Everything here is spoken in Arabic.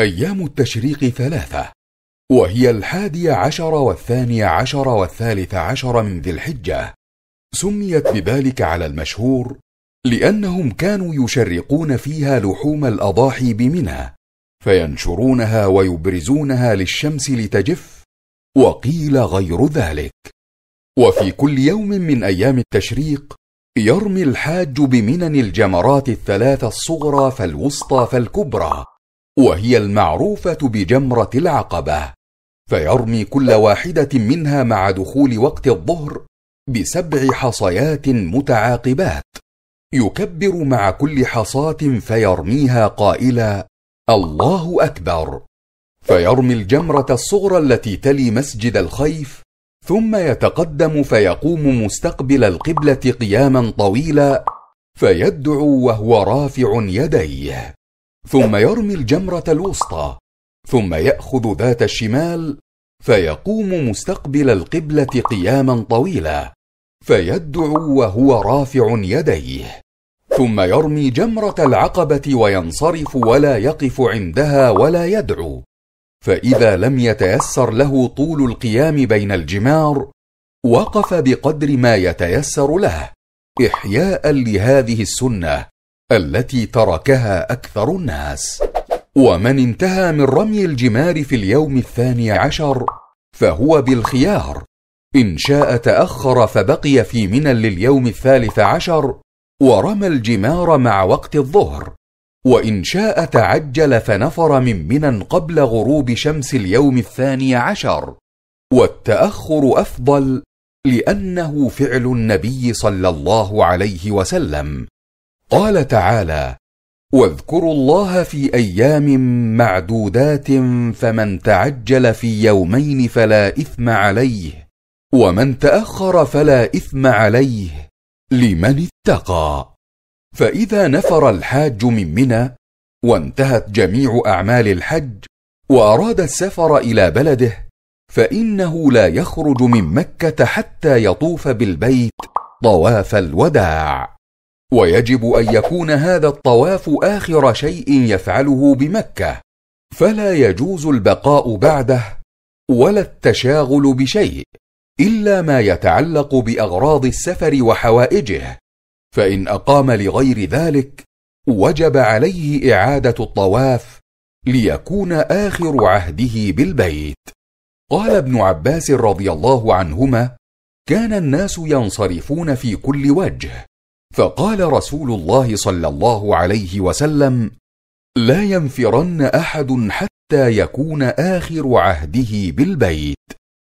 أيام التشريق ثلاثة وهي الحادي عشر والثاني عشر والثالث عشر من ذي الحجة سميت بذلك على المشهور لأنهم كانوا يشرقون فيها لحوم الأضاحي بمنى فينشرونها ويبرزونها للشمس لتجف وقيل غير ذلك وفي كل يوم من أيام التشريق يرمي الحاج بمنن الجمرات الثلاث الصغرى فالوسطى فالكبرى وهي المعروفه بجمره العقبه فيرمي كل واحده منها مع دخول وقت الظهر بسبع حصيات متعاقبات يكبر مع كل حصاه فيرميها قائلا الله اكبر فيرمي الجمره الصغرى التي تلي مسجد الخيف ثم يتقدم فيقوم مستقبل القبله قياما طويلا فيدعو وهو رافع يديه ثم يرمي الجمرة الوسطى ثم يأخذ ذات الشمال فيقوم مستقبل القبلة قياما طويلا فيدعو وهو رافع يديه ثم يرمي جمرة العقبة وينصرف ولا يقف عندها ولا يدعو فإذا لم يتيسر له طول القيام بين الجمار وقف بقدر ما يتيسر له إحياء لهذه السنة التي تركها اكثر الناس ومن انتهى من رمي الجمار في اليوم الثاني عشر فهو بالخيار ان شاء تاخر فبقي في منى لليوم الثالث عشر ورمى الجمار مع وقت الظهر وان شاء تعجل فنفر من منى قبل غروب شمس اليوم الثاني عشر والتاخر افضل لانه فعل النبي صلى الله عليه وسلم قال تعالى واذكروا الله في ايام معدودات فمن تعجل في يومين فلا اثم عليه ومن تاخر فلا اثم عليه لمن اتقى فاذا نفر الحاج من منى وانتهت جميع اعمال الحج واراد السفر الى بلده فانه لا يخرج من مكه حتى يطوف بالبيت طواف الوداع ويجب ان يكون هذا الطواف اخر شيء يفعله بمكه فلا يجوز البقاء بعده ولا التشاغل بشيء الا ما يتعلق باغراض السفر وحوائجه فان اقام لغير ذلك وجب عليه اعاده الطواف ليكون اخر عهده بالبيت قال ابن عباس رضي الله عنهما كان الناس ينصرفون في كل وجه فقال رسول الله صلى الله عليه وسلم لا ينفرن احد حتى يكون اخر عهده بالبيت